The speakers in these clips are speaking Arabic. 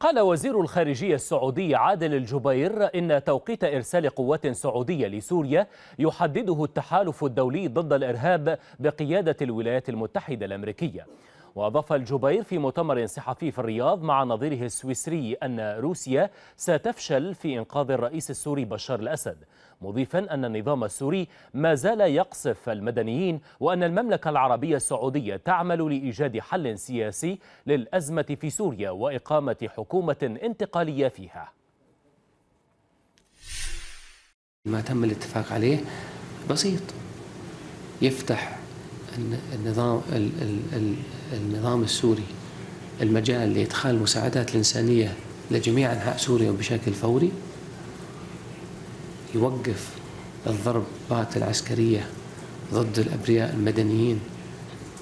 قال وزير الخارجية السعودي عادل الجبير إن توقيت إرسال قوات سعودية لسوريا يحدده التحالف الدولي ضد الإرهاب بقيادة الولايات المتحدة الأمريكية وأضاف الجبير في مؤتمر صحفي في الرياض مع نظيره السويسري أن روسيا ستفشل في إنقاذ الرئيس السوري بشار الأسد مضيفا أن النظام السوري ما زال يقصف المدنيين وأن المملكة العربية السعودية تعمل لإيجاد حل سياسي للأزمة في سوريا وإقامة حكومة انتقالية فيها ما تم الاتفاق عليه بسيط يفتح النظام النظام السوري المجال لإدخال المساعدات الإنسانية لجميع أنحاء سوريا بشكل فوري يوقف الضربات العسكرية ضد الأبرياء المدنيين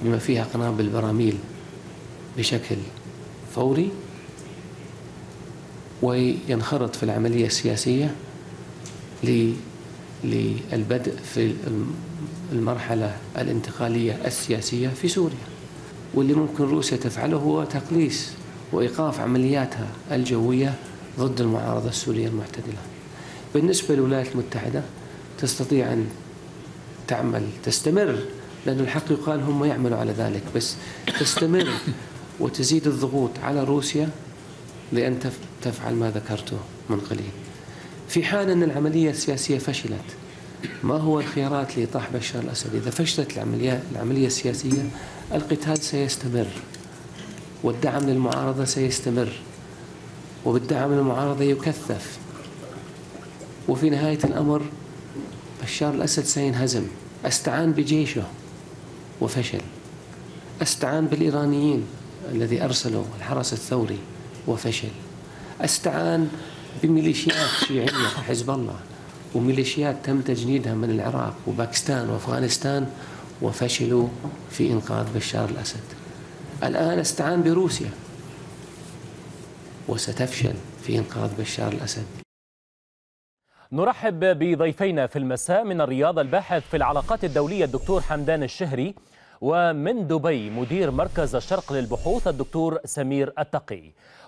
بما فيها قنابل براميل بشكل فوري وينخرط في العملية السياسية للبدء في المرحلة الانتقالية السياسية في سوريا واللي ممكن روسيا تفعله هو تقليص وإيقاف عملياتها الجوية ضد المعارضة السورية المعتدلة بالنسبة للولايات المتحدة تستطيع أن تعمل تستمر لأن الحق يقال هم يعملوا على ذلك بس تستمر وتزيد الضغوط على روسيا لأن تفعل ما ذكرته من قليل في حال أن العملية السياسية فشلت ما هو الخيارات طاح بشار الأسد إذا فشلت العملية, العملية السياسية القتال سيستمر والدعم للمعارضة سيستمر وبالدعم للمعارضة يكثف وفي نهاية الأمر بشار الأسد سينهزم أستعان بجيشه وفشل أستعان بالإيرانيين الذي أرسلوا الحرس الثوري وفشل أستعان بميليشيات شيعية حزب الله وميليشيات تم تجنيدها من العراق وباكستان وافغانستان وفشلوا في انقاذ بشار الاسد. الان استعان بروسيا وستفشل في انقاذ بشار الاسد. نرحب بضيفينا في المساء من الرياض الباحث في العلاقات الدوليه الدكتور حمدان الشهري ومن دبي مدير مركز الشرق للبحوث الدكتور سمير التقي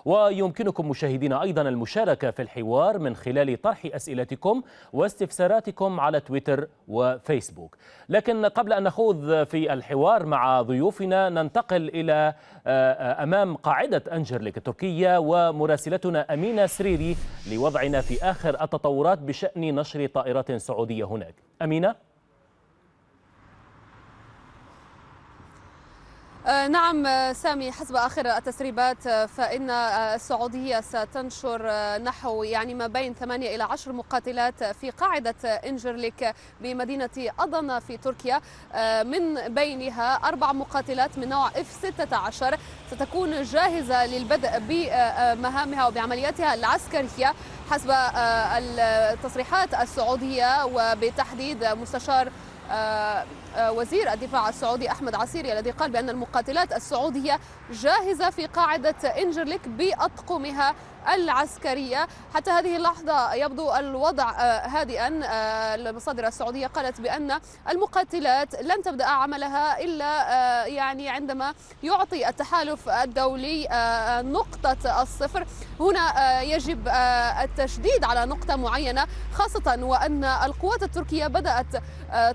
ويمكنكم مشاهدينا أيضا المشاركة في الحوار من خلال طرح أسئلتكم واستفساراتكم على تويتر وفيسبوك لكن قبل أن نخوض في الحوار مع ضيوفنا ننتقل إلى آه، آه، أمام قاعدة أنجرليك التركية ومراسلتنا أمينة سريري لوضعنا في آخر التطورات بشأن نشر طائرات سعودية هناك أمينة آه، نعم آه، سامي حسب آخر التسريبات آه، فإن السعودية ستنشر نحو يعني ما بين ثمانيه إلى عشر مقاتلات في قاعدة إنجرليك بمدينة أضنا في تركيا من بينها أربع مقاتلات من نوع اف 16 ستكون جاهزة للبدء بمهامها وبعملياتها العسكرية حسب التصريحات السعودية وبتحديد مستشار آه، وزير الدفاع السعودي أحمد عسيري الذي قال بأن المقاتلات السعودية جاهزة في قاعدة إنجرليك بأطقمها العسكرية حتى هذه اللحظة يبدو الوضع آه، هادئا آه، المصادر السعودية قالت بأن المقاتلات لن تبدأ عملها إلا آه، يعني عندما يعطي التحالف الدولي نقطة الصفر هنا يجب التشديد على نقطة معينة خاصة وأن القوات التركية بدأت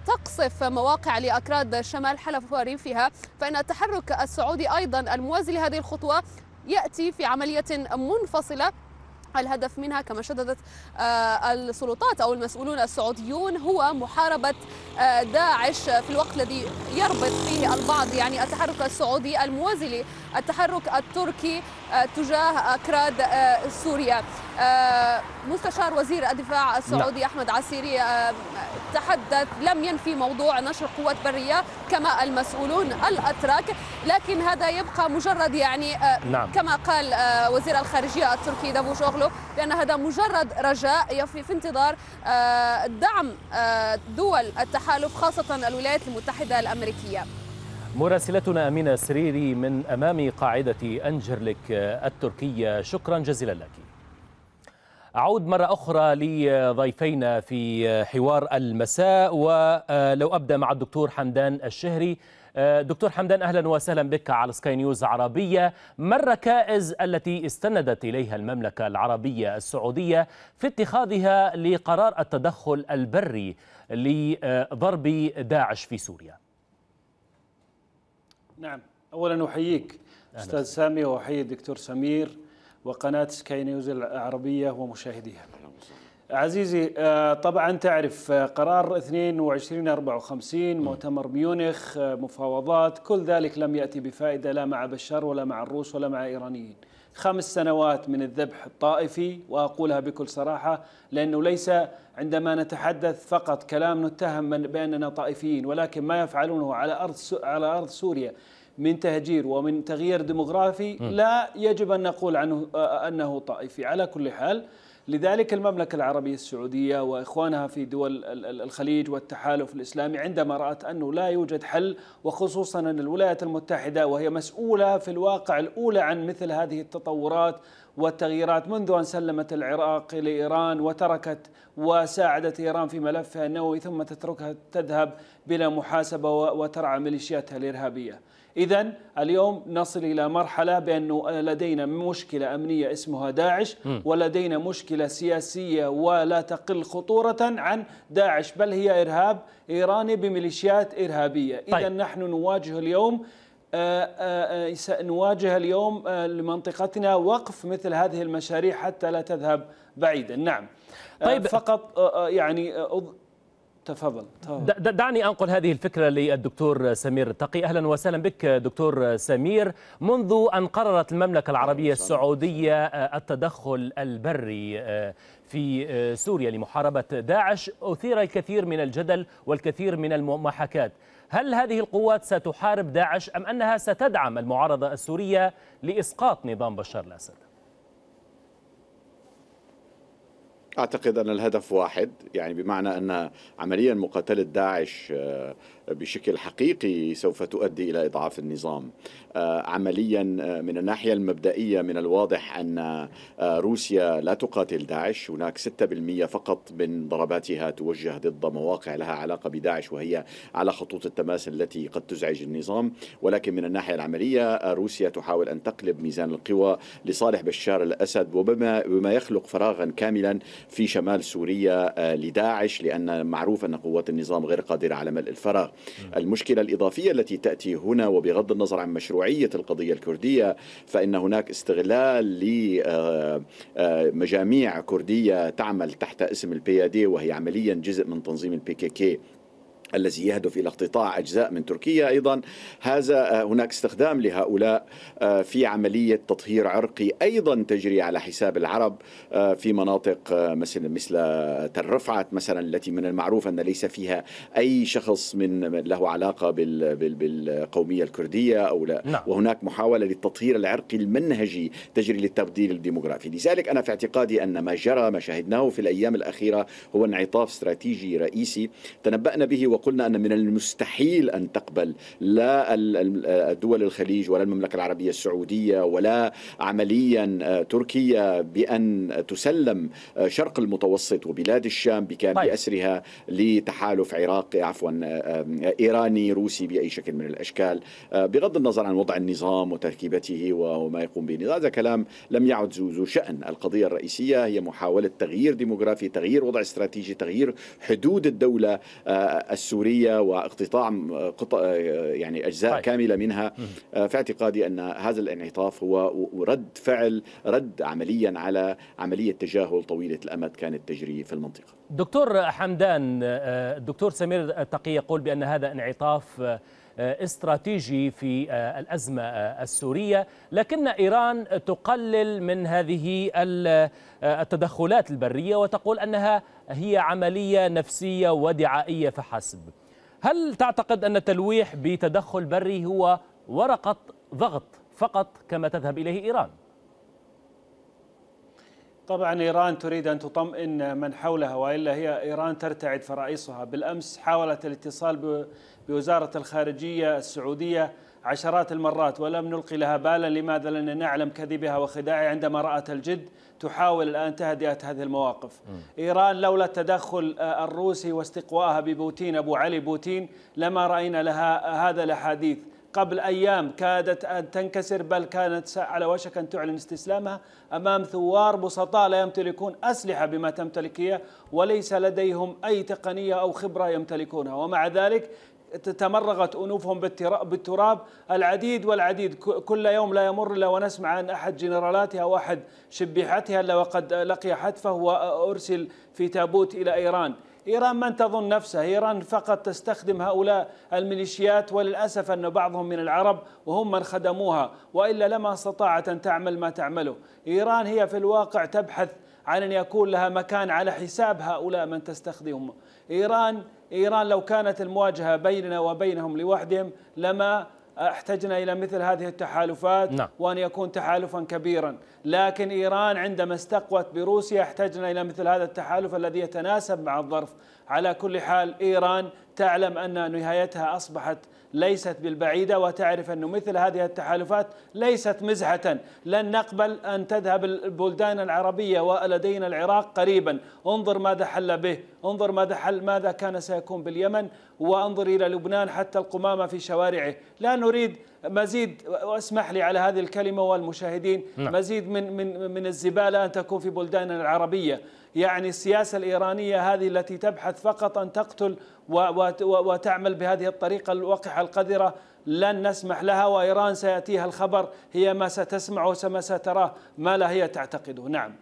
تقصف مواقع لأكراد شمال حلب وريفها فإن التحرك السعودي أيضا الموازي لهذه الخطوة يأتي في عملية منفصلة الهدف منها كما شددت آه، السلطات أو المسؤولون السعوديون هو محاربة آه، داعش في الوقت الذي يربط فيه البعض يعني التحرك السعودي الموازي التحرك التركي آه، تجاه أكراد آه، آه، سوريا مستشار وزير الدفاع السعودي لا. نعم. أحمد عسيري تحدث لم ينفي موضوع نشر قوات برية كما المسؤولون الأتراك لكن هذا يبقى مجرد يعني نعم. كما قال وزير الخارجية التركي دافوشوغلو بأن هذا مجرد رجاء يفي في انتظار دعم دول التحالف خاصة الولايات المتحدة الأمريكية مراسلتنا أمينة السريري من أمام قاعدة أنجرلك التركية شكرا جزيلا لك أعود مرة أخرى لضيفينا في حوار المساء ولو أبدأ مع الدكتور حمدان الشهري دكتور حمدان أهلا وسهلا بك على سكاي نيوز عربية ما الركائز التي استندت إليها المملكة العربية السعودية في اتخاذها لقرار التدخل البري لضرب داعش في سوريا نعم اولا احييك استاذ سامي واحيي الدكتور سمير وقناه سكاي نيوز العربيه ومشاهديها عزيزي آه، طبعا تعرف آه، قرار 2254 مؤتمر ميونخ آه، مفاوضات كل ذلك لم ياتي بفائده لا مع بشار ولا مع الروس ولا مع ايرانيين خمس سنوات من الذبح الطائفي وأقولها بكل صراحة لأنه ليس عندما نتحدث فقط كلام نتهم من بأننا طائفيين ولكن ما يفعلونه على أرض على أرض سوريا من تهجير ومن تغيير ديموغرافي لا يجب أن نقول عنه آه، آه، أنه طائفي على كل حال لذلك المملكة العربية السعودية وإخوانها في دول الخليج والتحالف الإسلامي عندما رأت أنه لا يوجد حل وخصوصا أن الولايات المتحدة وهي مسؤولة في الواقع الأولى عن مثل هذه التطورات والتغييرات منذ أن سلمت العراق لإيران وتركت وساعدت إيران في ملفها النووي ثم تتركها تذهب بلا محاسبة وترعى ميليشياتها الإرهابية إذا اليوم نصل إلى مرحلة بأنه لدينا مشكلة أمنية اسمها داعش ولدينا مشكلة سياسية ولا تقل خطورة عن داعش بل هي إرهاب إيراني بميليشيات إرهابية طيب. إذا نحن نواجه اليوم آه، آه، آه، سنواجه اليوم لمنطقتنا وقف مثل هذه المشاريع حتى لا تذهب بعيدا نعم طيب فقط يعني تفضل, تفضل. دعني أنقل هذه الفكرة للدكتور سمير التقي أهلا وسهلا بك دكتور سمير منذ أن قررت المملكة العربية السعودية آه، التدخل البري آه، في آه، سوريا لمحاربة داعش أثير الكثير من الجدل والكثير من المحاكات هل هذه القوات ستحارب داعش أم أنها ستدعم المعارضة السورية لإسقاط نظام بشار الأسد؟ أعتقد أن الهدف واحد يعني بمعنى أن عمليا مقاتلة داعش آه، بشكل حقيقي سوف تؤدي الى اضعاف النظام آه، عمليا آه، من الناحيه المبدئيه من الواضح ان آه، روسيا لا تقاتل داعش هناك 6% فقط من ضرباتها توجه ضد مواقع لها علاقه بداعش وهي على خطوط التماس التي قد تزعج النظام ولكن من الناحيه العمليه روسيا تحاول ان تقلب ميزان القوى لصالح بشار الاسد وبما بما يخلق فراغا كاملا في شمال سوريا لداعش لان معروف ان قوات النظام غير قادره على ملء الفراغ المشكلة الإضافية التي تأتي هنا وبغض النظر عن مشروعية القضية الكردية فإن هناك استغلال لمجاميع آه، آه، كردية تعمل تحت اسم البيادي وهي عمليا جزء من تنظيم البي كي كي الذي يهدف إلى اقتطاع أجزاء من تركيا أيضا هذا آه، هناك استخدام لهؤلاء آه، في عملية تطهير عرقي أيضا تجري على حساب العرب آه، في مناطق مثل مثل تل رفعت مثلا التي من المعروف أن ليس فيها أي شخص من له علاقة بالقومية الكردية أو لا نعم. وهناك محاولة للتطهير العرقي المنهجي تجري للتبديل الديموغرافي لذلك أنا في اعتقادي أن ما جرى ما شاهدناه في الأيام الأخيرة هو انعطاف استراتيجي رئيسي تنبأنا به و قلنا أن من المستحيل أن تقبل لا دول الخليج ولا المملكة العربية السعودية ولا عمليا آه، تركيا بأن تسلم آه، شرق المتوسط وبلاد الشام بكامل طيب. أسرها لتحالف عراقي عفوا آه، إيراني روسي بأي شكل من الأشكال بغض النظر عن وضع النظام وتركيبته وما يقوم به هذا كلام لم يعد ذو شأن القضية الرئيسية هي محاولة تغيير ديموغرافي تغيير وضع استراتيجي تغيير حدود الدولة السوريه واقتطاع قطع يعني اجزاء طيب. كامله منها آه، في اعتقادي ان هذا الانعطاف هو رد فعل رد عمليا على عمليه تجاهل طويله الامد كانت تجري في المنطقه. دكتور حمدان الدكتور آه، آه، سمير التقي يقول بان هذا انعطاف آه، استراتيجي في آه، الأزمة آه، السورية لكن إيران تقلل من هذه التدخلات البرية وتقول أنها هي عملية نفسية ودعائية فحسب هل تعتقد أن التلويح بتدخل بري هو ورقة ضغط فقط كما تذهب إليه إيران؟ طبعا إيران تريد أن تطمئن من حولها وإلا هي إيران ترتعد فرائصها بالأمس حاولت الاتصال بوزارة الخارجية السعودية عشرات المرات ولم نلقي لها بالا لماذا لأننا نعلم كذبها وخداعها عندما رأت الجد تحاول الآن تهدئة هذه المواقف م. إيران لولا التدخل الروسي واستقواها ببوتين أبو علي بوتين لما رأينا لها هذا الأحاديث قبل أيام كادت أن تنكسر بل كانت على وشك أن تعلن استسلامها أمام ثوار بسطاء لا يمتلكون أسلحة بما تمتلكها وليس لديهم أي تقنية أو خبرة يمتلكونها ومع ذلك تمرغت انوفهم بالتراب العديد والعديد كل يوم لا يمر الا ونسمع عن احد جنرالاتها او احد شبيحتها الا وقد لقي حتفه وارسل في تابوت الى ايران إيران من تظن نفسها إيران فقط تستخدم هؤلاء الميليشيات وللأسف أن بعضهم من العرب وهم من خدموها وإلا لما استطاعت أن تعمل ما تعمله إيران هي في الواقع تبحث عن أن يكون لها مكان على حساب هؤلاء من تستخدمهم إيران إيران لو كانت المواجهة بيننا وبينهم لوحدهم لما احتجنا الى مثل هذه التحالفات نعم. وان يكون تحالفا كبيرا، لكن ايران عندما استقوت بروسيا احتجنا الى مثل هذا التحالف الذي يتناسب مع الظرف، على كل حال ايران تعلم ان نهايتها اصبحت ليست بالبعيدة وتعرف أن مثل هذه التحالفات ليست مزحة لن نقبل أن تذهب البلدان العربية ولدينا العراق قريبا انظر ماذا حل به انظر ماذا حل ماذا كان سيكون باليمن وانظر إلى لبنان حتى القمامة في شوارعه لا نريد مزيد واسمح لي على هذه الكلمة والمشاهدين نعم. مزيد من من من الزبالة أن تكون في بلداننا العربية يعني السياسة الإيرانية هذه التي تبحث فقط أن تقتل وتعمل بهذه الطريقة الوقحة القذرة لن نسمح لها وإيران سيأتيها الخبر هي ما ستسمعه وما ستراه ما لا هي تعتقده نعم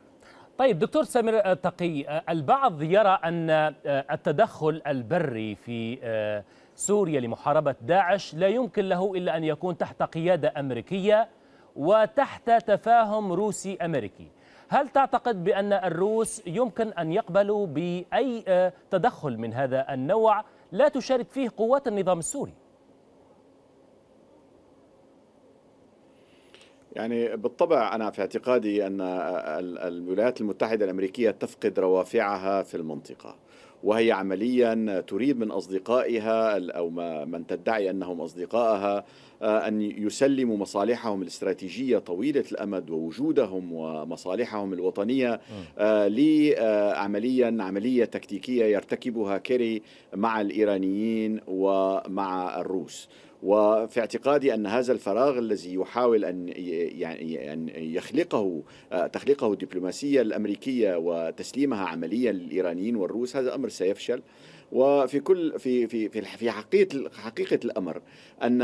طيب دكتور سمير تقي البعض يرى أن التدخل البري في آه، سوريا لمحاربة داعش لا يمكن له إلا أن يكون تحت قيادة أمريكية وتحت تفاهم روسي أمريكي هل تعتقد بأن الروس يمكن أن يقبلوا بأي آه، تدخل من هذا النوع لا تشارك فيه قوات النظام السوري؟ يعني بالطبع أنا في اعتقادي أن الولايات المتحدة الأمريكية تفقد روافعها في المنطقة وهي عمليا تريد من أصدقائها أو من تدعي أنهم أصدقائها آه، أن يسلموا مصالحهم الاستراتيجية طويلة الأمد ووجودهم ومصالحهم الوطنية آه، لعمليا آه، عملية تكتيكية يرتكبها كيري مع الإيرانيين ومع الروس وفي اعتقادي ان هذا الفراغ الذي يحاول ان يعني ان يخلقه تخليقه الدبلوماسيه الامريكيه وتسليمها عمليا للايرانيين والروس هذا امر سيفشل وفي كل في في في حقيقه حقيقه الامر ان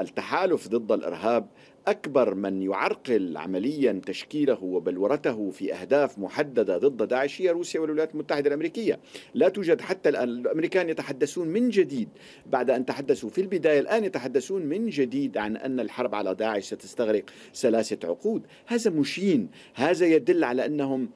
التحالف ضد الارهاب أكبر من يعرقل عمليا تشكيله وبلورته في أهداف محددة ضد داعش هي روسيا والولايات المتحدة الأمريكية لا توجد حتى الآن الأمريكان يتحدثون من جديد بعد أن تحدثوا في البداية الآن يتحدثون من جديد عن أن الحرب على داعش ستستغرق ثلاثة عقود هذا مشين هذا يدل على أنهم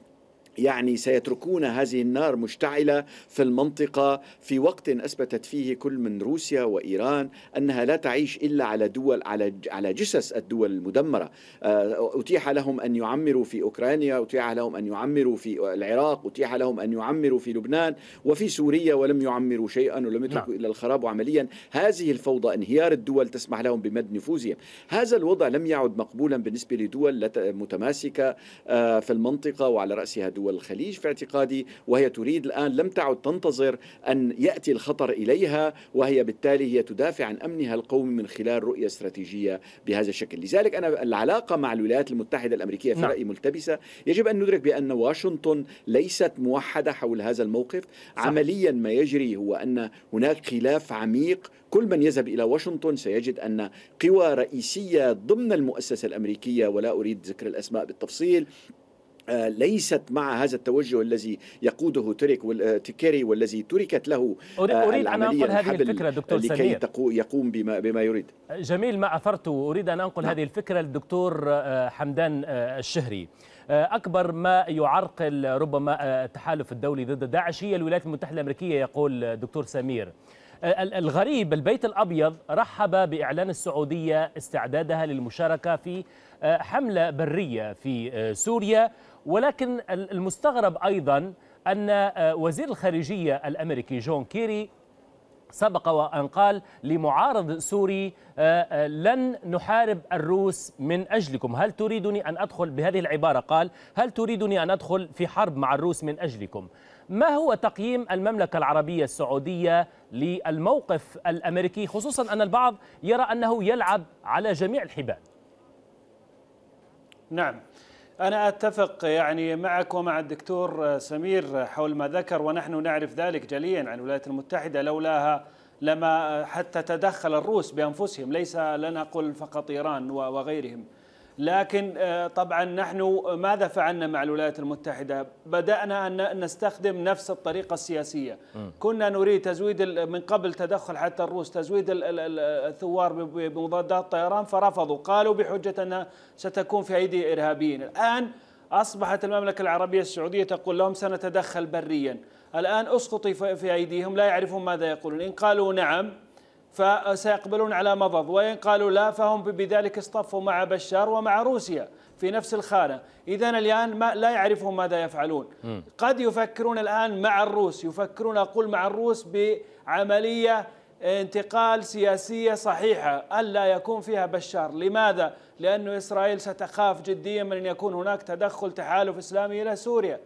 يعني سيتركون هذه النار مشتعله في المنطقه في وقت اثبتت فيه كل من روسيا وايران انها لا تعيش الا على دول على على جسس الدول المدمره آه، اتيح لهم ان يعمروا في اوكرانيا اتيح لهم ان يعمروا في العراق اتيح لهم ان يعمروا في لبنان وفي سوريا ولم يعمروا شيئا ولم يتركوا نعم. الا الخراب وعمليا هذه الفوضى انهيار الدول تسمح لهم بمد نفوذهم هذا الوضع لم يعد مقبولا بالنسبه لدول متماسكه آه، في المنطقه وعلى راسها دول والخليج في اعتقادي وهي تريد الآن لم تعد تنتظر أن يأتي الخطر إليها وهي بالتالي هي تدافع عن أمنها القومي من خلال رؤية استراتيجية بهذا الشكل لذلك أنا العلاقة مع الولايات المتحدة الأمريكية في نعم. رأيي ملتبسة يجب أن ندرك بأن واشنطن ليست موحدة حول هذا الموقف صح. عمليا ما يجري هو أن هناك خلاف عميق كل من يذهب إلى واشنطن سيجد أن قوى رئيسية ضمن المؤسسة الأمريكية ولا أريد ذكر الأسماء بالتفصيل آه، ليست مع هذا التوجه الذي يقوده تريك آه، تكيري والذي تركت له آه، أريد أن أنقل هذه الفكرة دكتور لكي سمير لكي يقوم بما, بما يريد جميل ما أثرته أريد أن أنقل نعم. هذه الفكرة للدكتور حمدان الشهري أكبر ما يعرقل ربما التحالف الدولي ضد داعش هي الولايات المتحدة الأمريكية يقول دكتور سمير الغريب البيت الأبيض رحب بإعلان السعودية استعدادها للمشاركة في حملة برية في سوريا ولكن المستغرب أيضا أن آه، وزير الخارجية الأمريكي جون كيري سبق وأن قال لمعارض سوري آه، آه، لن نحارب الروس من أجلكم هل تريدني أن أدخل بهذه العبارة قال هل تريدني أن أدخل في حرب مع الروس من أجلكم ما هو تقييم المملكة العربية السعودية للموقف الأمريكي خصوصا أن البعض يرى أنه يلعب على جميع الحبال نعم أنا أتفق يعني معك ومع الدكتور سمير حول ما ذكر ونحن نعرف ذلك جليا عن الولايات المتحدة لولاها لما حتى تدخل الروس بأنفسهم ليس لنا قل فقط إيران وغيرهم لكن آه، طبعا نحن آه، ماذا فعلنا مع الولايات المتحدة بدأنا أن نستخدم نفس الطريقة السياسية كنا نريد تزويد من قبل تدخل حتى الروس تزويد الثوار بمضادات طيران فرفضوا قالوا بحجة أنها ستكون في أيدي إرهابيين الآن أصبحت المملكة العربية السعودية تقول لهم سنتدخل بريا الآن أسقطي في أيديهم لا يعرفون ماذا يقولون إن قالوا نعم فسيقبلون على مضض وإن قالوا لا فهم بذلك اصطفوا مع بشار ومع روسيا في نفس الخانة إذا الآن ما لا يعرفون ماذا يفعلون م. قد يفكرون الآن مع الروس يفكرون أقول مع الروس بعملية انتقال سياسية صحيحة ألا يكون فيها بشار لماذا؟ لأن إسرائيل ستخاف جديا من أن يكون هناك تدخل تحالف إسلامي إلى سوريا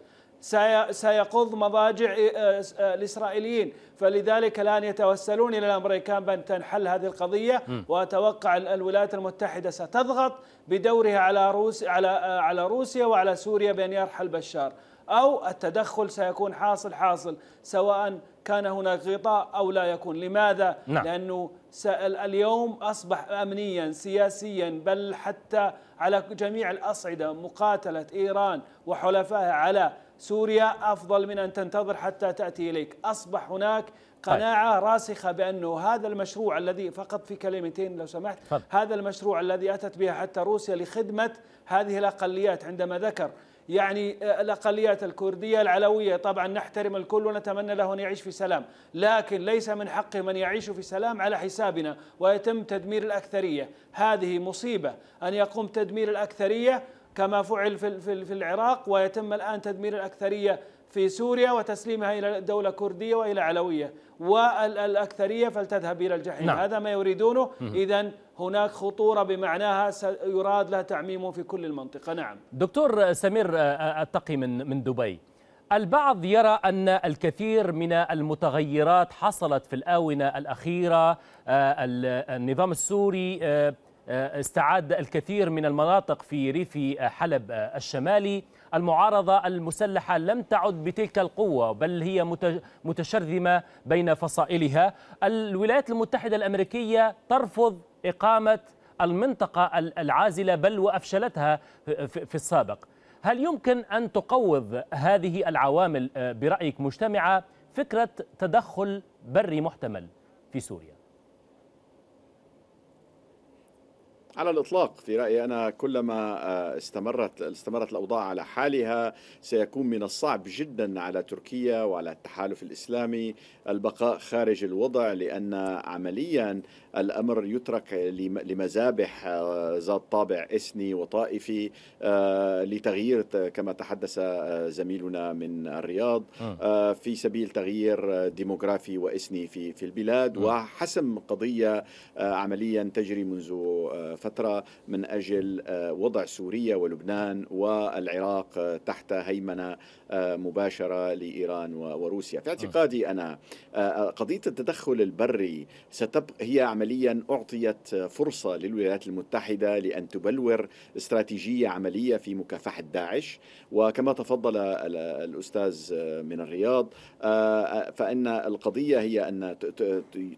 سيقض مضاجع إيه، آه، آه، الإسرائيليين فلذلك الآن يتوسلون إلى الأمريكان بأن تنحل هذه القضية وأتوقع الولايات المتحدة ستضغط بدورها على روس على آه، على روسيا وعلى سوريا بأن يرحل بشار أو التدخل سيكون حاصل حاصل سواء كان هناك غطاء أو لا يكون لماذا؟ نعم. لأنه اليوم أصبح أمنيا سياسيا بل حتى على جميع الأصعدة مقاتلة إيران وحلفائها على سوريا أفضل من أن تنتظر حتى تأتي إليك أصبح هناك طيب. قناعة راسخة بأنه هذا المشروع الذي فقط في كلمتين لو سمحت فضل. هذا المشروع الذي أتت به حتى روسيا لخدمة هذه الأقليات عندما ذكر يعني آه، الأقليات الكردية العلوية طبعا نحترم الكل ونتمنى له أن يعيش في سلام لكن ليس من حق من يعيش في سلام على حسابنا ويتم تدمير الأكثرية هذه مصيبة أن يقوم تدمير الأكثرية كما فعل في في العراق ويتم الان تدمير الاكثريه في سوريا وتسليمها الى دوله كرديه والى علويه والاكثريه فلتذهب الى الجحيم نعم. هذا ما يريدونه اذا هناك خطوره بمعناها يراد لها تعميم في كل المنطقه نعم دكتور سمير التقي آه، آه، من من دبي البعض يرى أن الكثير من المتغيرات حصلت في الآونة الأخيرة آه، النظام السوري آه، استعاد الكثير من المناطق في ريف آه، حلب آه، الشمالي المعارضة المسلحة لم تعد بتلك القوة بل هي متشرذمة بين فصائلها الولايات المتحدة الأمريكية ترفض إقامة المنطقة العازلة بل وأفشلتها في السابق هل يمكن أن تقوض هذه العوامل برأيك مجتمعة فكرة تدخل بري محتمل في سوريا؟ على الإطلاق في رأيي أنا كلما آه، استمرت استمرت الأوضاع على حالها سيكون من الصعب جدا على تركيا وعلى التحالف الإسلامي البقاء خارج الوضع لأن عمليا الأمر يترك لمذابح آه، ذات طابع إثني وطائفي آه، لتغيير كما تحدث زميلنا من الرياض في سبيل تغيير ديموغرافي وإثني في في البلاد وحسم قضية عمليا تجري منذ فترة من أجل آه، وضع سوريا ولبنان والعراق آه، تحت هيمنة آه، مباشرة لإيران وروسيا في اعتقادي أنا قضية التدخل البري ستبقى هي عمليا أعطيت فرصة للولايات المتحدة لأن تبلور استراتيجية عملية في مكافحة داعش وكما تفضل الأستاذ من الرياض فإن القضية هي أن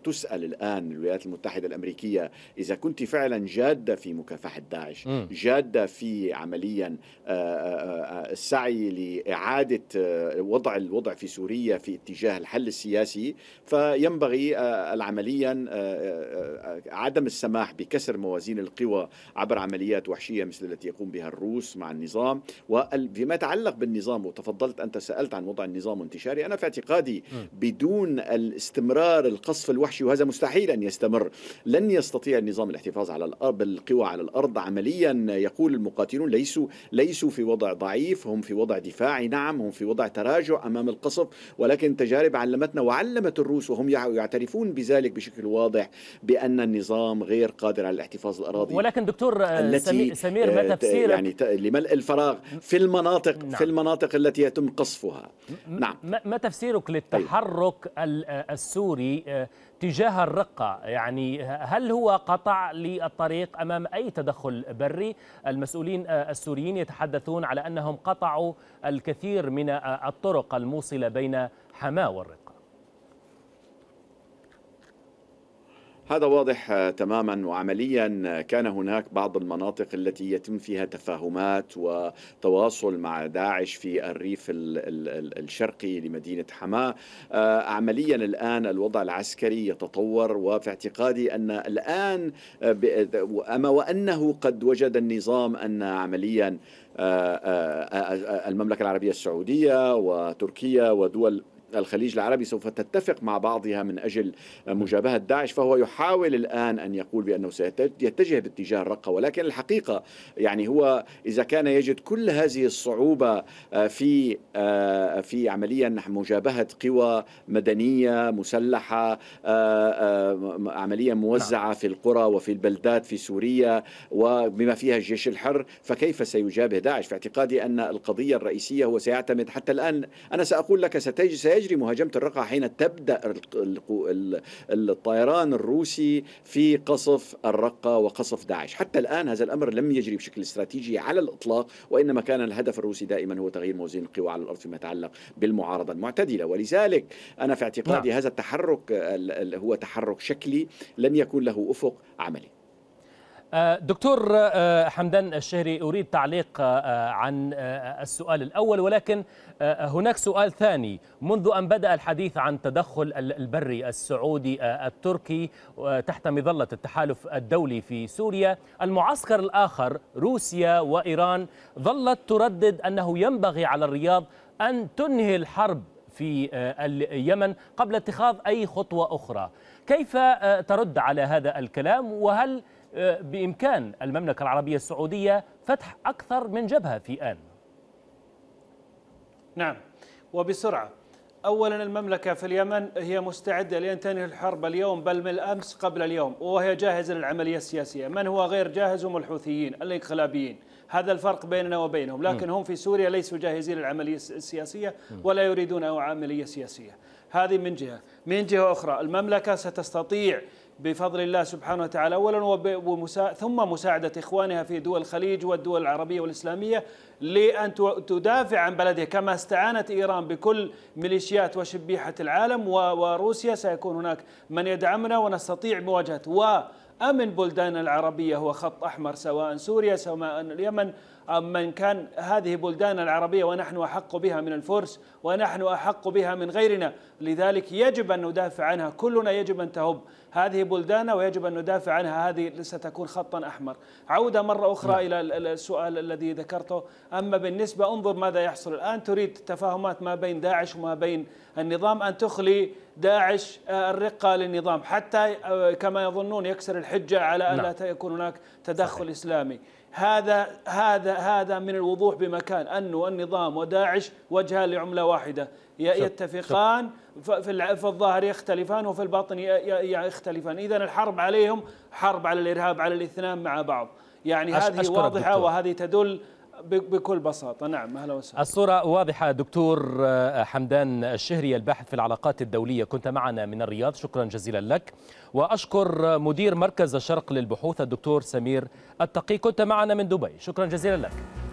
تسأل الآن الولايات المتحدة الأمريكية إذا كنت فعلا جاد جادة في مكافحة داعش م. جادة في عمليا آه، آه، آه، السعي لإعادة وضع الوضع في سوريا في اتجاه الحل السياسي فينبغي عمليا عدم السماح بكسر موازين القوى عبر عمليات وحشية مثل التي يقوم بها الروس مع النظام وفيما يتعلق بالنظام وتفضلت أنت سألت عن وضع النظام وانتشاره أنا في اعتقادي بدون الاستمرار القصف الوحشي وهذا مستحيل أن يستمر لن يستطيع النظام الاحتفاظ على الأرض القوى على الارض عمليا يقول المقاتلون ليسوا ليسوا في وضع ضعيف هم في وضع دفاعي نعم هم في وضع تراجع امام القصف ولكن التجارب علمتنا وعلمت الروس وهم يعترفون بذلك بشكل واضح بان النظام غير قادر على الاحتفاظ الاراضي ولكن دكتور آه، التي سمير ما آه، تفسيرك يعني لملء الفراغ في المناطق نعم. في المناطق التي يتم قصفها نعم ما تفسيرك طيب. للتحرك السوري آه، تجاه الرقة يعني هل هو قطع للطريق أمام أي تدخل بري المسؤولين السوريين يتحدثون على أنهم قطعوا الكثير من الطرق الموصلة بين حماة والرقة هذا واضح آه، تماما وعمليا آه، كان هناك بعض المناطق التي يتم فيها تفاهمات وتواصل مع داعش في الريف الشرقي لمدينه حماه آه، عمليا الان الوضع العسكري يتطور وفي اعتقادي ان الان اما وانه قد وجد النظام ان عمليا المملكه العربيه السعوديه وتركيا ودول الخليج العربي سوف تتفق مع بعضها من أجل مجابهة داعش فهو يحاول الآن أن يقول بأنه سيتجه باتجاه الرقة ولكن الحقيقة يعني هو إذا كان يجد كل هذه الصعوبة آه، في آه، في عمليا مجابهة قوى مدنية مسلحة آه، عمليا نعم. موزعة في القرى وفي البلدات في سوريا وبما فيها الجيش الحر فكيف سيجابه داعش في اعتقادي أن القضية الرئيسية هو سيعتمد حتى الآن أنا سأقول لك ستجد يجري مهاجمة الرقعة حين تبدأ الطيران الروسي في قصف الرقة وقصف داعش حتى الآن هذا الأمر لم يجري بشكل استراتيجي على الإطلاق وإنما كان الهدف الروسي دائما هو تغيير موازين القوى على الأرض فيما يتعلق بالمعارضة المعتدلة ولذلك أنا في اعتقادي نعم. هذا التحرك هو تحرك شكلي لم يكن له أفق عملي آه، دكتور آه، آه، حمدان الشهري أريد تعليق عن السؤال الأول ولكن هناك سؤال ثاني منذ أن بدأ الحديث عن تدخل البري السعودي التركي تحت مظلة التحالف الدولي في سوريا المعسكر الآخر روسيا وإيران ظلت تردد أنه ينبغي على الرياض أن تنهي الحرب في اليمن قبل اتخاذ أي خطوة أخرى كيف ترد على هذا الكلام وهل آه، بإمكان المملكة العربية السعودية فتح أكثر من جبهة في آن نعم وبسرعة أولا المملكة في اليمن هي مستعدة لأن تنهي الحرب اليوم بل من الأمس قبل اليوم وهي جاهزة للعملية السياسية من هو غير جاهز هم الحوثيين الانقلابيين هذا الفرق بيننا وبينهم لكن م. هم في سوريا ليسوا جاهزين للعملية السياسية ولا يريدون عملية سياسية هذه من جهة من جهة أخرى المملكة ستستطيع بفضل الله سبحانه وتعالى اولا ومسا... ثم مساعده اخوانها في دول الخليج والدول العربيه والاسلاميه لان تدافع عن بلدها كما استعانت ايران بكل ميليشيات وشبيحه العالم و... وروسيا سيكون هناك من يدعمنا ونستطيع و... وامن بلدان العربيه هو خط احمر سواء سوريا سواء اليمن من كان هذه بلدان العربية ونحن أحق بها من الفرس ونحن أحق بها من غيرنا لذلك يجب أن ندافع عنها كلنا يجب أن تهب هذه بلدانا ويجب أن ندافع عنها هذه ستكون خطا أحمر عودة مرة أخرى م. نعم. إلى السؤال الذي ذكرته أما بالنسبة انظر ماذا يحصل الآن تريد تفاهمات ما بين داعش وما بين النظام أن تخلي داعش آه، الرقة للنظام حتى آه، كما يظنون يكسر الحجة على أن نعم. لا, لا. هناك تدخل صحيح. إسلامي هذا هذا هذا من الوضوح بمكان انه النظام وداعش وجهان لعمله واحده يتفقان في الظاهر يختلفان وفي الباطن يختلفان اذا الحرب عليهم حرب على الارهاب على الاثنان مع بعض يعني هذه واضحه وهذه تدل بكل بساطة نعم أهلا وسهلا الصورة واضحة دكتور آه، حمدان الشهري الباحث في العلاقات الدولية كنت معنا من الرياض شكرا جزيلا لك وأشكر مدير مركز الشرق للبحوث الدكتور سمير التقي كنت معنا من دبي شكرا جزيلا لك